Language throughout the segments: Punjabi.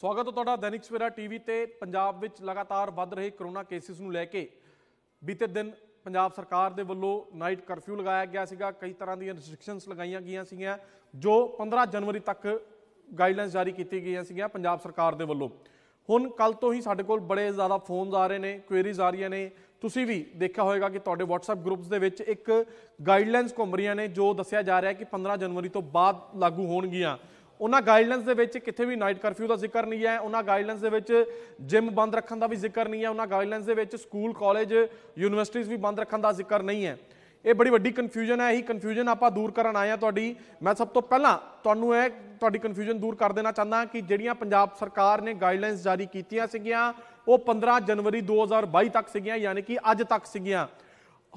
ਸਵਾਗਤ ਹੈ ਤੁਹਾਡਾ ਦੈਨਿਕ ਸਵੇਰਾ ਟੀਵੀ ਤੇ ਪੰਜਾਬ ਵਿੱਚ ਲਗਾਤਾਰ ਵੱਧ ਰਹੇ ਕਰੋਨਾ ਕੇਸਿਸ ਨੂੰ ਲੈ ਕੇ ਬੀਤੇ ਦਿਨ ਪੰਜਾਬ ਸਰਕਾਰ ਦੇ ਵੱਲੋਂ ਨਾਈਟ ਕਰਫਿਊ ਲਗਾਇਆ ਗਿਆ ਸੀਗਾ ਕਈ ਤਰ੍ਹਾਂ ਦੀਆਂ ਰੈਸਟ੍ਰਿਕਸ਼ਨਸ ਲਗਾਈਆਂ ਗਈਆਂ ਸੀਗੀਆਂ ਜੋ 15 ਜਨਵਰੀ ਤੱਕ ਗਾਈਡਲਾਈਨਸ ਜਾਰੀ ਕੀਤੀ ਗਈਆਂ ਸੀਗੀਆਂ ਪੰਜਾਬ ਸਰਕਾਰ ਦੇ ਵੱਲੋਂ ਹੁਣ ਕੱਲ ਤੋਂ ਹੀ ਸਾਡੇ ਕੋਲ ਬੜੇ ਜ਼ਿਆਦਾ ਫੋਨਸ ਆ ਰਹੇ ਨੇ ਕੁਐਰੀਜ਼ ਆ ਰਹੀਆਂ ਨੇ ਤੁਸੀਂ ਵੀ ਦੇਖਿਆ ਹੋਵੇਗਾ ਕਿ ਤੁਹਾਡੇ WhatsApp ਗਰੁੱਪਸ ਦੇ ਵਿੱਚ ਇੱਕ ਗਾਈਡਲਾਈਨਸ ਘੁੰਮ ਰਹੀਆਂ ਨੇ ਜੋ ਦੱਸਿਆ ਜਾ ਰਿਹਾ ਹੈ ਕਿ 15 ਜਨਵਰੀ ਤੋਂ ਬਾਅਦ ਲਾਗੂ ਹੋਣਗੀਆਂ ਉਹਨਾਂ ਗਾਈਡਲਾਈਨਸ ਦੇ ਵਿੱਚ ਕਿਤੇ ਵੀ ਨਾਈਟ ਕਰਫਿਊ ਦਾ ਜ਼ਿਕਰ ਨਹੀਂ ਹੈ ਉਹਨਾਂ ਗਾਈਡਲਾਈਨਸ ਦੇ ਵਿੱਚ ਜਿਮ ਬੰਦ ਰੱਖਣ ਦਾ ਵੀ ਜ਼ਿਕਰ ਨਹੀਂ ਹੈ ਉਹਨਾਂ ਗਾਈਡਲਾਈਨਸ ਦੇ ਵਿੱਚ ਸਕੂਲ ਕਾਲਜ ਯੂਨੀਵਰਸਿਟੀਆਂ ਵੀ ਬੰਦ ਰੱਖਣ ਦਾ ਜ਼ਿਕਰ ਨਹੀਂ ਹੈ ਇਹ ਬੜੀ ਵੱਡੀ ਕਨਫਿਊਜ਼ਨ ਹੈ ਇਹੀ ਕਨਫਿਊਜ਼ਨ ਆਪਾਂ ਦੂਰ ਕਰਨ ਆਏ ਆ ਤੁਹਾਡੀ ਮੈਂ ਸਭ ਤੋਂ ਪਹਿਲਾਂ ਤੁਹਾਨੂੰ ਇਹ ਤੁਹਾਡੀ ਕਨਫਿਊਜ਼ਨ ਦੂਰ ਕਰ ਦੇਣਾ ਚਾਹੁੰਦਾ ਕਿ ਜਿਹੜੀਆਂ ਪੰਜਾਬ ਸਰਕਾਰ ਨੇ ਗਾਈਡਲਾਈਨਸ ਜਾਰੀ ਕੀਤੀਆਂ ਸੀਗੀਆਂ ਉਹ 15 ਜਨਵਰੀ 2022 ਤੱਕ ਸੀਗੀਆਂ ਯਾਨੀ ਕਿ ਅੱਜ ਤੱਕ ਸੀਗੀਆਂ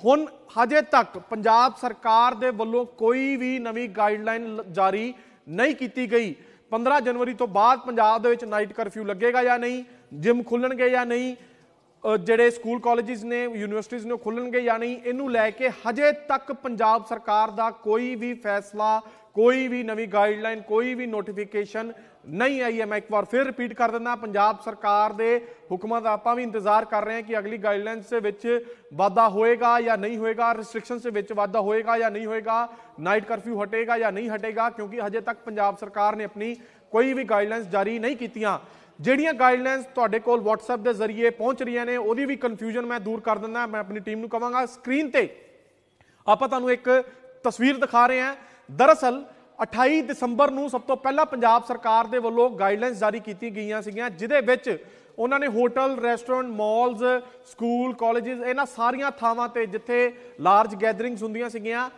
ਹੁਣ ਹਜੇ ਤੱਕ ਪੰਜਾਬ ਸਰਕਾਰ ਦੇ ਵੱਲੋਂ ਕੋਈ ਵੀ ਨਵੀਂ ਗਾਈਡਲਾਈਨ ਜਾਰੀ ਨਹੀਂ ਕੀਤੀ ਗਈ 15 ਜਨਵਰੀ ਤੋਂ ਬਾਅਦ ਪੰਜਾਬ ਦੇ ਵਿੱਚ ਨਾਈਟ ਕਰਫਿਊ ਲੱਗੇਗਾ ਜਾਂ ਨਹੀਂ ਜਿਮ ਖੁੱਲਣਗੇ ਜਾਂ ਨਹੀਂ ਜਿਹੜੇ ਸਕੂਲ ਕਾਲਜਿਸ ਨੇ ਯੂਨੀਵਰਸਿਟੀਆਂ ਨੇ ਖੁੱਲਣਗੇ ਜਾਂ ਨਹੀਂ ਇਹਨੂੰ ਲੈ ਕੇ ਹਜੇ ਤੱਕ ਪੰਜਾਬ ਸਰਕਾਰ ਦਾ ਕੋਈ ਵੀ ਫੈਸਲਾ ਕੋਈ ਵੀ ਨਵੀਂ ਗਾਈਡਲਾਈਨ ਕੋਈ ਵੀ ਨੋਟੀਫਿਕੇਸ਼ਨ ਨਹੀਂ ਆਈ ਹੈ ਮੈਂ ਇੱਕ ਵਾਰ ਫਿਰ ਰਿਪੀਟ ਕਰ ਦਿੰਦਾ ਪੰਜਾਬ ਸਰਕਾਰ ਦੇ ਹੁਕਮਾਂ ਦਾ ਆਪਾਂ ਵੀ ਇੰਤਜ਼ਾਰ ਕਰ ਰਹੇ ਹਾਂ ਕਿ ਅਗਲੀ ਗਾਈਡਲਾਈਨਸ ਦੇ ਵਿੱਚ ਵਾਧਾ ਹੋਏਗਾ ਜਾਂ ਨਹੀਂ ਹੋਏਗਾ ਰੈਸਟ੍ਰਿਕਸ਼ਨਸ ਦੇ ਵਿੱਚ ਵਾਧਾ ਹੋਏਗਾ ਜਾਂ ਨਹੀਂ ਹੋਏਗਾ ਨਾਈਟ ਕਰਫਿਊ ਹਟੇਗਾ ਜਾਂ ਨਹੀਂ ਹਟੇਗਾ ਕਿਉਂਕਿ ਹਜੇ ਤੱਕ ਪੰਜਾਬ ਸਰਕਾਰ ਨੇ ਆਪਣੀ ਕੋਈ ਵੀ ਗਾਈਡਲਾਈਨਸ ਜਾਰੀ ਨਹੀਂ ਕੀਤੀਆਂ ਜਿਹੜੀਆਂ ਗਾਈਡਲਾਈਨਸ ਤੁਹਾਡੇ ਕੋਲ WhatsApp ਦੇ ਜ਼ਰੀਏ ਪਹੁੰਚ ਰਹੀਆਂ ਨੇ ਉਹਦੀ ਵੀ ਕਨਫਿਊਜ਼ਨ ਮੈਂ ਦੂਰ ਕਰ ਦਿੰਦਾ ਮੈਂ ਆਪਣੀ ਟੀਮ ਨੂੰ ਕਵਾਂਗਾ ਸਕਰੀਨ ਤੇ ਆਪਾਂ ਤੁਹਾਨੂੰ ਇੱਕ ਤਸਵੀਰ ਦਿਖਾ ਰਹੇ ਹਾਂ ਦਰਅਸਲ 28 ਦਸੰਬਰ ਨੂੰ ਸਭ ਤੋਂ ਪਹਿਲਾਂ ਪੰਜਾਬ ਸਰਕਾਰ ਦੇ ਵੱਲੋਂ ਗਾਈਡਲਾਈਨਸ ਜਾਰੀ ਕੀਤੀ ਗਈਆਂ ਸੀਗੀਆਂ ਜਿਦੇ ਵਿੱਚ ਉਹਨਾਂ ਨੇ hotel restaurant malls school colleges ਇਹਨਾਂ ਸਾਰੀਆਂ ਥਾਵਾਂ ਤੇ ਜਿੱਥੇ ਲਾਰਜ ਗੈਦਰਿੰਗਸ ਹੁੰਦੀਆਂ ਸੀਗੀਆਂ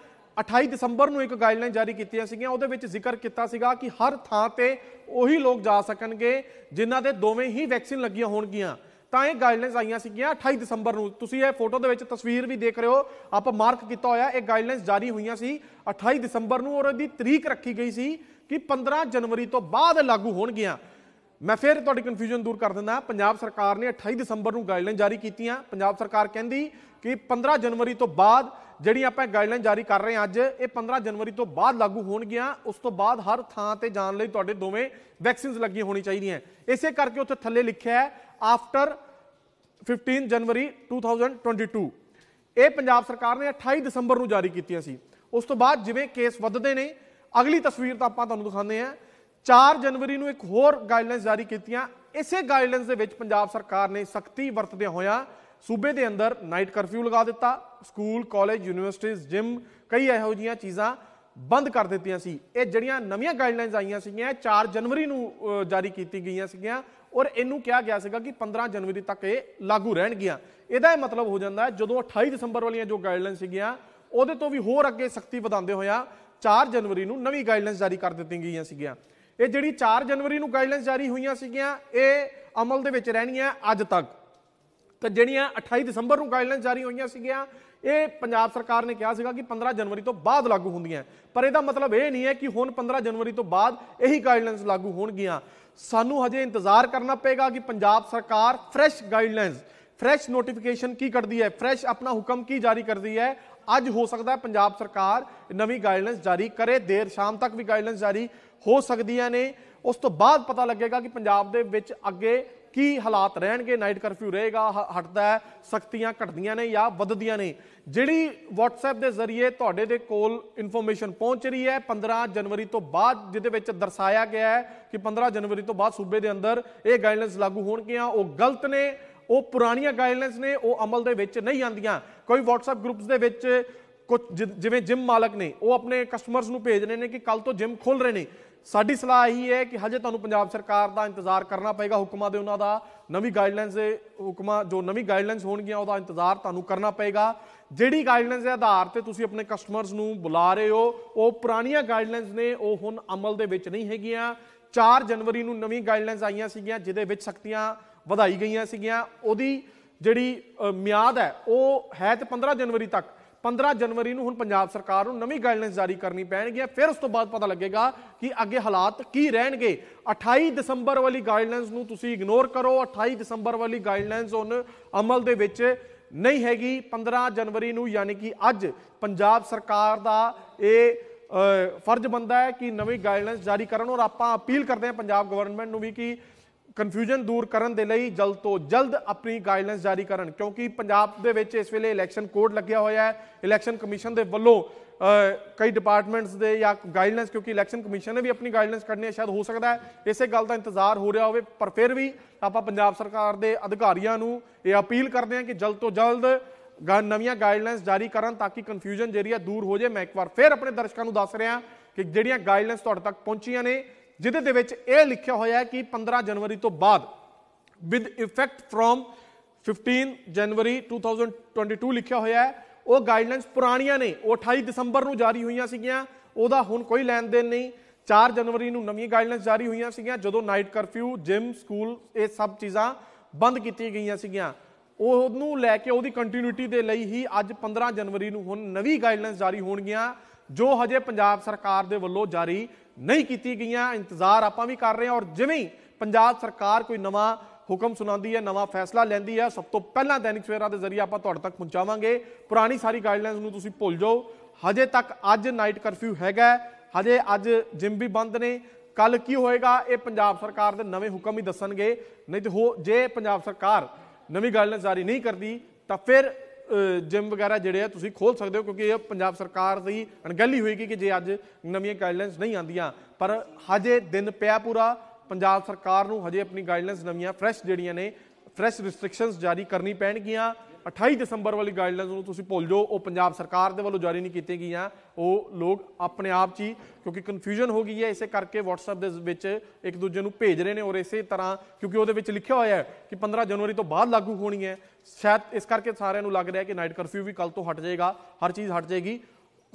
28 ਦਸੰਬਰ ਨੂੰ ਇੱਕ ਗਾਈਡਲਾਈਨ ਜਾਰੀ ਕੀਤੀਆਂ ਸੀਗੀਆਂ ਉਹਦੇ ਵਿੱਚ ਜ਼ਿਕਰ ਕੀਤਾ ਸੀਗਾ ਕਿ ਹਰ ਥਾਂ ਤੇ ਉਹੀ ਲੋਕ ਜਾ ਸਕਣਗੇ ਜਿਨ੍ਹਾਂ ਦੇ ਦੋਵੇਂ ਹੀ ਵੈਕਸੀਨ ਲੱਗੀਆਂ ਹੋਣਗੀਆਂ ਤਾਂ ਇਹ ਗਾਈਡਲਾਈਨਸ ਆਈਆਂ ਸੀਗੀਆਂ 28 ਦਸੰਬਰ ਨੂੰ ਤੁਸੀਂ ਇਹ ਫੋਟੋ ਦੇ ਵਿੱਚ ਤਸਵੀਰ ਵੀ ਦੇਖ ਰਹੇ ਹੋ ਆਪਾਂ ਮਾਰਕ ਕੀਤਾ ਹੋਇਆ ਇਹ ਗਾਈਡਲਾਈਨਸ ਜਾਰੀ ਹੋਈਆਂ ਸੀ 28 ਦਸੰਬਰ ਨੂੰ ਔਰ ਇਹਦੀ ਤਰੀਕ ਰੱਖੀ ਗਈ ਸੀ ਕਿ 15 ਜਨਵਰੀ ਤੋਂ ਬਾਅਦ ਲਾਗੂ ਹੋਣਗੀਆਂ ਮੈਂ ਫਿਰ ਤੁਹਾਡੀ ਕਨਫਿਊਜ਼ਨ ਦੂਰ ਕਰ ਦਿੰਦਾ ਪੰਜਾਬ ਸਰਕਾਰ ਨੇ 28 ਦਸੰਬਰ ਨੂੰ ਗਾਈਡਲਾਈਨ ਜਾਰੀ ਕੀਤੀਆਂ ਪੰਜਾਬ ਸਰਕਾਰ ਕਹਿੰਦੀ ਕਿ 15 ਜਨਵਰੀ ਤੋਂ ਬਾਅਦ ਜਿਹੜੀ ਆਪਾਂ ਗਾਈਡਲਾਈਨ ਜਾਰੀ ਕਰ ਰਹੇ ਹਾਂ ਅੱਜ ਇਹ 15 ਜਨਵਰੀ ਤੋਂ ਬਾਅਦ ਲਾਗੂ ਹੋਣਗੀਆਂ ਉਸ ਤੋਂ ਬਾਅਦ ਹਰ ਥਾਂ ਤੇ ਜਾਣ ਲਈ ਤੁਹਾਡੇ ਦੋਵੇਂ ਵੈਕਸੀਨਸ ਲੱਗੀਆਂ ਹੋਣੀ ਚਾਹੀਦੀਆਂ ਇਸੇ ਕਰਕੇ ਉੱਥੇ ਥੱਲੇ ਲਿਖਿਆ ਹੈ ਆਫਟਰ 15 ਜਨਵਰੀ 2022 ਇਹ ਪੰਜਾਬ ਸਰਕਾਰ ਨੇ 28 ਦਸੰਬਰ ਨੂੰ ਜਾਰੀ ਕੀਤੀਆਂ ਸੀ ਉਸ ਤੋਂ ਬਾਅਦ ਜਿਵੇਂ ਕੇਸ ਵੱਧਦੇ ਨੇ ਅਗਲੀ ਤਸਵੀਰ ਤਾਂ ਆਪਾਂ ਤੁਹਾਨੂੰ ਦਿਖਾਉਂਦੇ ਆ 4 ਜਨਵਰੀ ਨੂੰ ਇੱਕ ਹੋਰ ਗਾਈਡਲਾਈਨ ਜਾਰੀ ਕੀਤੀਆਂ ਇਸੇ ਗਾਈਡਲਾਈਨਸ ਦੇ ਵਿੱਚ ਪੰਜਾਬ ਸਰਕਾਰ ਨੇ ਸਖਤੀ ਵਰਤਦੇ ਹੋਇਆ ਸੂਬੇ ਦੇ ਅੰਦਰ ਨਾਈਟ ਕਰਫਿਊ ਲਗਾ ਦਿੱਤਾ ਸਕੂਲ ਕਾਲਜ ਯੂਨੀਵਰਸਿਟੀਆਂ ਜਿਮ ਕਈ ਇਹੋ ਜੀਆਂ ਚੀਜ਼ਾਂ ਬੰਦ ਕਰ ਦਿੱਤੀਆਂ ਸੀ ਇਹ ਜਿਹੜੀਆਂ ਨਵੀਆਂ ਗਾਈਡਲਾਈਨਸ ਆਈਆਂ ਸੀਗੀਆਂ 4 ਜਨਵਰੀ ਨੂੰ ਜਾਰੀ ਕੀਤੀ ਗਈਆਂ ਸੀਗੀਆਂ ਔਰ ਇਹਨੂੰ ਕਿਹਾ ਗਿਆ ਸੀਗਾ ਕਿ 15 ਜਨਵਰੀ ਤੱਕ ਇਹ ਲਾਗੂ ਰਹਿਣਗੀਆਂ ਇਹਦਾ ਇਹ ਮਤਲਬ ਹੋ ਜਾਂਦਾ ਹੈ ਜਦੋਂ 28 ਦਸੰਬਰ ਵਾਲੀਆਂ ਜੋ ਗਾਈਡਲਾਈਨਸ ਸੀਗੀਆਂ ਉਹਦੇ ਤੋਂ ਵੀ ਹੋਰ ਅੱਗੇ ਸਖਤੀ ਵਧਾਉਂਦੇ ਹੋਇਆ 4 ਜਨਵਰੀ ਨੂੰ ਨਵੀਂ ਗਾਈਡਲਾਈਨਸ ਜਾਰੀ ਕਰ ਦਿੱਤੀਆਂ ਗਈਆਂ ਸੀਗੀਆਂ ਇਹ ਜਿਹੜੀ 4 ਜਨਵਰੀ ਨੂੰ ਗਾਈਡਲਾਈਨਸ ਜਾਰੀ ਹੋਈਆਂ ਸੀਗੀਆਂ ਇਹ ਅਮਲ ਦੇ ਵਿੱਚ ਰਹਿਣੀਆਂ ਅੱਜ ਤੱਕ ਤਾਂ ਜਿਹੜੀਆਂ 28 ਦਸੰਬਰ ਨੂੰ ਗਾਈਡਲਾਈਨ ਜਾਰੀ ਹੋਈਆਂ ਸੀਗੀਆਂ ਇਹ ਪੰਜਾਬ ਸਰਕਾਰ ਨੇ ਕਿਹਾ ਸੀਗਾ ਕਿ 15 ਜਨਵਰੀ ਤੋਂ ਬਾਅਦ ਲਾਗੂ ਹੁੰਦੀਆਂ ਪਰ ਇਹਦਾ ਮਤਲਬ ਇਹ ਨਹੀਂ ਹੈ ਕਿ ਹੁਣ 15 ਜਨਵਰੀ ਤੋਂ ਬਾਅਦ ਇਹੀ ਗਾਈਡਲਾਈਨਸ ਲਾਗੂ ਹੋਣਗੀਆਂ ਸਾਨੂੰ ਹਜੇ ਇੰਤਜ਼ਾਰ ਕਰਨਾ ਪਏਗਾ ਕਿ ਪੰਜਾਬ ਸਰਕਾਰ ਫਰੈਸ਼ ਗਾਈਡਲਾਈਨਸ ਫਰੈਸ਼ ਨੋਟੀਫਿਕੇਸ਼ਨ ਕੀ ਕਰਦੀ ਹੈ ਫਰੈਸ਼ ਆਪਣਾ ਹੁਕਮ ਕੀ ਜਾਰੀ ਕਰਦੀ ਹੈ ਅੱਜ ਹੋ ਸਕਦਾ ਹੈ ਪੰਜਾਬ ਸਰਕਾਰ ਨਵੀਂ ਗਾਈਡਲਾਈਨਸ ਜਾਰੀ ਕਰੇ ਦੇਰ ਸ਼ਾਮ ਤੱਕ ਵੀ ਗਾਈਡਲਾਈਨਸ ਜਾਰੀ ਹੋ ਸਕਦੀਆਂ ਨੇ ਉਸ ਤੋਂ ਬਾਅਦ ਪਤਾ ਲੱਗੇਗਾ ਕਿ ਪੰਜਾਬ ਦੇ ਵਿੱਚ ਅੱਗੇ ਕੀ ਹਾਲਾਤ ਰਹਿਣਗੇ ਨਾਈਟ ਕਰਫਿਊ ਰਹੇਗਾ ਹਟਦਾ ਹੈ ਸਖਤੀਆਂ ਘਟਦੀਆਂ ਨੇ ਜਾਂ ਵੱਧਦੀਆਂ ਨੇ ਜਿਹੜੀ WhatsApp ਦੇ ਜ਼ਰੀਏ ਤੁਹਾਡੇ ਦੇ ਕੋਲ ਇਨਫੋਰਮੇਸ਼ਨ ਪਹੁੰਚ ਰਹੀ ਹੈ 15 ਜਨਵਰੀ ਤੋਂ ਬਾਅਦ ਜਿਹਦੇ ਵਿੱਚ ਦਰਸਾਇਆ ਗਿਆ ਹੈ ਕਿ 15 ਜਨਵਰੀ ਤੋਂ ਬਾਅਦ ਸੂਬੇ ਦੇ ਅੰਦਰ ਇਹ ਗਾਈਡਲਾਈਨਸ ਲਾਗੂ ਹੋਣਗੀਆਂ ਉਹ ਗਲਤ ਨੇ ਉਹ ਪੁਰਾਣੀਆਂ ਗਾਈਡਲਾਈਨਸ ਨੇ ਉਹ ਅਮਲ ਦੇ ਵਿੱਚ ਨਹੀਂ ਆਂਦੀਆਂ ਕੋਈ WhatsApp ਗਰੁੱਪਸ ਦੇ ਵਿੱਚ ਕੁਝ ਜਿਵੇਂ ਜਿਮ ਮਾਲਕ ਨੇ ਉਹ ਆਪਣੇ ਕਸਟਮਰਸ ਨੂੰ ਭੇਜ ਰਹੇ ਨੇ ਕਿ ਕੱਲ ਤੋਂ ਜਿਮ ਖੋਲ ਰਹੇ ਨੇ ਸਾਡੀ ਸਲਾਹ ਇਹੀ ਹੈ ਕਿ ਹਜੇ ਤੁਹਾਨੂੰ ਪੰਜਾਬ ਸਰਕਾਰ ਦਾ ਇੰਤਜ਼ਾਰ ਕਰਨਾ ਪਏਗਾ ਹੁਕਮਾਂ ਦੇ ਉਹਨਾਂ ਦਾ ਨਵੀਂ ਗਾਈਡਲਾਈਨਸ ਦੇ ਹੁਕਮਾਂ ਜੋ ਨਵੀਂ ਗਾਈਡਲਾਈਨਸ ਹੋਣਗੀਆਂ ਉਹਦਾ ਇੰਤਜ਼ਾਰ ਤੁਹਾਨੂੰ ਕਰਨਾ ਪਏਗਾ ਜਿਹੜੀ ਗਾਈਡਲਾਈਨਸ ਦੇ ਆਧਾਰ ਤੇ ਤੁਸੀਂ ਆਪਣੇ ਕਸਟਮਰਸ ਨੂੰ ਬੁਲਾ ਰਹੇ ਹੋ ਉਹ ਪੁਰਾਣੀਆਂ ਗਾਈਡਲਾਈਨਸ ਨੇ ਉਹ ਹੁਣ ਅਮਲ ਦੇ ਵਿੱਚ ਨਹੀਂ ਹੈਗੀਆਂ 4 ਜਨਵਰੀ ਨੂੰ ਨਵੀਂ ਗਾਈਡਲਾਈਨਸ ਆਈਆਂ ਸੀਗੀਆਂ ਜਿਹਦੇ ਵਿੱਚ ਸ਼ਕਤੀਆਂ ਵਧਾਈ ਗਈਆਂ ਸੀਗੀਆਂ ਉਹਦੀ ਜਿਹੜੀ ਮਿਆਦ ਹੈ ਉਹ ਹੈ ਤੇ 15 ਜਨਵਰੀ ਤੱਕ 15 ਜਨਵਰੀ ਨੂੰ ਹੁਣ ਪੰਜਾਬ ਸਰਕਾਰ ਨੂੰ ਨਵੀਂ ਗਾਈਡਲਾਈਨਸ ਜਾਰੀ ਕਰਨੀ ਹੈ ਫਿਰ ਉਸ ਤੋਂ ਬਾਅਦ ਪਤਾ ਲੱਗੇਗਾ ਕਿ ਅੱਗੇ ਹਾਲਾਤ ਕੀ ਰਹਿਣਗੇ 28 ਦਸੰਬਰ ਵਾਲੀ ਗਾਈਡਲਾਈਨਸ ਨੂੰ ਤੁਸੀਂ ਇਗਨੋਰ ਕਰੋ 28 ਦਸੰਬਰ ਵਾਲੀ ਗਾਈਡਲਾਈਨਸ ਹੁਣ ਅਮਲ ਦੇ ਵਿੱਚ ਨਹੀਂ ਹੈਗੀ 15 ਜਨਵਰੀ ਨੂੰ ਯਾਨੀ ਕਿ ਅੱਜ ਪੰਜਾਬ ਸਰਕਾਰ ਦਾ ਇਹ ਫਰਜ਼ ਬੰਦਾ ਹੈ ਕਿ ਨਵੀਂ ਗਾਈਡਲਾਈਨਸ ਜਾਰੀ ਕਰਨ ਔਰ ਆਪਾਂ ਅਪੀਲ ਕਰਦੇ ਹਾਂ ਪੰਜਾਬ ਗਵਰਨਮੈਂਟ ਨੂੰ ਵੀ ਕਿ ਕਨਫਿਊਜ਼ਨ ਦੂਰ ਕਰਨ ਦੇ ਲਈ ਜਲਦ ਤੋਂ ਜਲਦ ਆਪਣੀ ਗਾਈਡਲਾਈਨਸ ਜਾਰੀ ਕਰਨ ਕਿਉਂਕਿ ਪੰਜਾਬ ਦੇ ਵਿੱਚ ਇਸ ਵੇਲੇ ਇਲੈਕਸ਼ਨ ਕੋਡ ਲੱਗਿਆ ਹੋਇਆ ਹੈ ਇਲੈਕਸ਼ਨ ਕਮਿਸ਼ਨ ਦੇ ਵੱਲੋਂ ਕਈ ਡਿਪਾਰਟਮੈਂਟਸ ਦੇ ਜਾਂ ਗਾਈਡਲਾਈਨਸ ਕਿਉਂਕਿ ਇਲੈਕਸ਼ਨ ਕਮਿਸ਼ਨ ਨੇ ਵੀ ਆਪਣੀ ਗਾਈਡਲਾਈਨਸ ਕੱਢਣੀ ਸ਼ਾਇਦ ਹੋ ਸਕਦਾ ਹੈ ਇਸੇ ਗੱਲ ਦਾ ਇੰਤਜ਼ਾਰ ਹੋ ਰਿਹਾ ਹੋਵੇ ਪਰ ਫਿਰ ਵੀ ਆਪਾਂ ਪੰਜਾਬ ਸਰਕਾਰ ਦੇ ਅਧਿਕਾਰੀਆਂ ਨੂੰ ਇਹ ਅਪੀਲ ਕਰਦੇ ਹਾਂ ਕਿ ਜਲਦ ਤੋਂ ਜਲਦ ਨਵੀਆਂ ਗਾਈਡਲਾਈਨਸ ਜਾਰੀ ਕਰਨ ਤਾਂ ਕਿ ਕਨਫਿਊਜ਼ਨ ਜਿਹੜੀ ਆ ਦੂਰ ਹੋ ਜਾਏ ਮੈਂ ਇੱਕ ਵਾਰ ਫਿਰ ਆਪਣੇ ਦਰਸ਼ਕਾਂ ਨੂੰ ਦੱਸ ਰਿਹਾ ਕਿ ਜਿਹੜੀਆਂ ਗਾਈਡਲਾਈਨਸ ਤੁਹਾਡੇ ਤੱਕ ਪਹੁੰਚੀਆਂ ਨੇ ਜਿਹਦੇ ਦੇ ਵਿੱਚ ਇਹ ਲਿਖਿਆ ਹੋਇਆ ਹੈ ਕਿ 15 ਜਨਵਰੀ ਤੋਂ ਬਾਅਦ ਵਿਦ ਇਫੈਕਟ ਫਰੋਮ 15 ਜਨਵਰੀ 2022 ਲਿਖਿਆ ਹੋਇਆ ਹੈ ਉਹ ਗਾਈਡਲਾਈਨਸ ਪੁਰਾਣੀਆਂ ਨੇ ਉਹ 28 ਦਸੰਬਰ ਨੂੰ ਜਾਰੀ ਹੋਈਆਂ ਸੀਗੀਆਂ ਉਹਦਾ ਹੁਣ ਕੋਈ ਲੈਣ ਦੇਣ ਨਹੀਂ 4 ਜਨਵਰੀ ਨੂੰ ਨਵੀਆਂ ਗਾਈਡਲਾਈਨਸ ਜਾਰੀ ਹੋਈਆਂ ਸੀਗੀਆਂ ਜਦੋਂ ਨਾਈਟ ਕਰਫਿਊ ਜਿਮ ਸਕੂਲ ਇਹ ਸਭ ਚੀਜ਼ਾਂ ਬੰਦ ਕੀਤੀਆਂ ਗਈਆਂ ਸੀਗੀਆਂ ਉਹਨੂੰ ਲੈ ਕੇ ਉਹਦੀ ਕੰਟੀਨਿਊਟੀ ਦੇ ਲਈ ਹੀ ਅੱਜ 15 ਜਨਵਰੀ ਨੂੰ ਹੁਣ ਨਵੀਂ ਗਾਈਡਲਾਈਨਸ ਜਾਰੀ ਹੋਣਗੀਆਂ ਜੋ ਹਜੇ ਪੰਜਾਬ ਸਰਕਾਰ ਦੇ ਵੱਲੋਂ ਜਾਰੀ ਨਹੀਂ ਕੀਤੀ ਗਈਆਂ ਇੰਤਜ਼ਾਰ ਆਪਾਂ ਵੀ ਕਰ ਰਹੇ ਹਾਂ ਔਰ ਜਿਵੇਂ ਹੀ ਪੰਜਾਬ ਸਰਕਾਰ ਕੋਈ ਨਵਾਂ ਹੁਕਮ ਸੁਣਾਉਂਦੀ ਹੈ ਨਵਾਂ ਫੈਸਲਾ ਲੈਂਦੀ ਹੈ ਸਭ ਤੋਂ ਪਹਿਲਾਂ ਦੈਨਿਕ ਸਵੇਰਾ ਦੇ ਜ਼ਰੀਏ ਆਪਾਂ ਤੁਹਾਡੇ ਤੱਕ ਪਹੁੰਚਾਵਾਂਗੇ ਪੁਰਾਣੀ ਸਾਰੀ ਗਾਈਡਲਾਈਨਸ ਨੂੰ ਤੁਸੀਂ ਭੁੱਲ ਜਾਓ ਹਜੇ ਤੱਕ ਅੱਜ ਨਾਈਟ ਕਰਫਿਊ ਹੈਗਾ ਹਜੇ ਅੱਜ ਜਿਮ ਵੀ ਬੰਦ ਨੇ ਕੱਲ ਕੀ ਹੋਏਗਾ ਇਹ ਪੰਜਾਬ ਸਰਕਾਰ ਦੇ ਨਵੇਂ ਹੁਕਮ ਹੀ ਦੱਸਣਗੇ ਨਹੀਂ ਤੇ ਹੋ ਜੇ ਪੰਜਾਬ ਸਰਕਾਰ ਨਵੀਂ ਗਾਈਡਲਾਈਨ ਜਾਰੀ ਨਹੀਂ ਕਰਦੀ ਤਾਂ ਫਿਰ ਜਿਮ ਵਗੈਰਾ ਜਿਹੜੇ ਆ ਤੁਸੀਂ ਖੋਲ ਸਕਦੇ ਹੋ ਕਿਉਂਕਿ ਇਹ ਪੰਜਾਬ ਸਰਕਾਰ ਦੀ ਅਣਗਹਿਲੀ ਹੋਏਗੀ ਕਿ ਜੇ ਅੱਜ ਨਵੀਆਂ ਗਾਈਡਲਾਈਨਸ ਨਹੀਂ ਆਂਦੀਆਂ ਪਰ ਹਜੇ ਦਿਨ ਪਿਆ ਪੂਰਾ ਪੰਜਾਬ ਸਰਕਾਰ ਨੂੰ ਹਜੇ ਆਪਣੀ ਗਾਈਡਲਾਈਨਸ ਨਵੀਆਂ ਫਰੈਸ਼ ਜਿਹੜੀਆਂ ਨੇ ਫਰੈਸ਼ ਰੈਸਟ੍ਰਿਕਸ਼ਨਸ ਜਾਰੀ ਕਰਨੀ ਪੈਣਗੀਆਂ 28 ਦਸੰਬਰ ਵਾਲੀ ਗਾਈਡਲਾਈਨਸ ਨੂੰ ਤੁਸੀਂ ਭੁੱਲ ਜਾਓ ਉਹ ਪੰਜਾਬ ਸਰਕਾਰ ਦੇ ਵੱਲੋਂ ਜਾਰੀ ਨਹੀਂ ਕੀਤੀ ਗਈਆਂ ਉਹ ਲੋਕ ਆਪਣੇ ਆਪ 'ਚ ਹੀ ਕਿਉਂਕਿ ਕਨਫਿਊਜ਼ਨ ਹੋ ਗਈ ਹੈ ਇਸੇ ਕਰਕੇ WhatsApp ਦੇ ਵਿੱਚ ਇੱਕ ਦੂਜੇ ਨੂੰ ਭੇਜ ਰਹੇ ਨੇ ਔਰ ਇਸੇ ਤਰ੍ਹਾਂ ਕਿਉਂਕਿ ਉਹਦੇ ਵਿੱਚ ਲਿਖਿਆ ਹੋਇਆ ਹੈ ਕਿ 15 ਜਨਵਰੀ ਤੋਂ ਬਾਅਦ ਲਾਗੂ ਹੋਣੀ ਹੈ ਸ਼ਾਇਦ ਇਸ ਕਰਕੇ ਸਾਰਿਆਂ ਨੂੰ ਲੱਗ ਰਿਹਾ ਕਿ ਨਾਈਟ ਕਰਫਿਊ ਵੀ ਕੱਲ ਤੋਂ ਹਟ ਜਾਏਗਾ ਹਰ ਚੀਜ਼ ਹਟ ਜਾਏਗੀ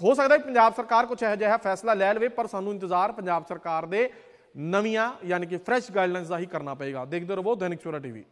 ਹੋ ਸਕਦਾ ਹੈ ਪੰਜਾਬ ਸਰਕਾਰ ਕੁਝ ਇਹੋ ਜਿਹਾ ਫੈਸਲਾ ਲੈ ਲਵੇ ਪਰ ਸਾਨੂੰ ਇੰਤਜ਼ਾਰ ਪੰਜਾਬ ਸਰਕਾਰ ਦੇ ਨਵੀਆਂ ਯਾਨੀ ਕਿ ਫਰੈਸ਼ ਗਾਈਡਲਾਈਨਸ ਦਾ ਹੀ ਕਰਨਾ ਪਏਗਾ ਦੇਖਦੇ ਰਹੋ ਦੈਨਿਕ ਚੋਰਾ ਟੀਵੀ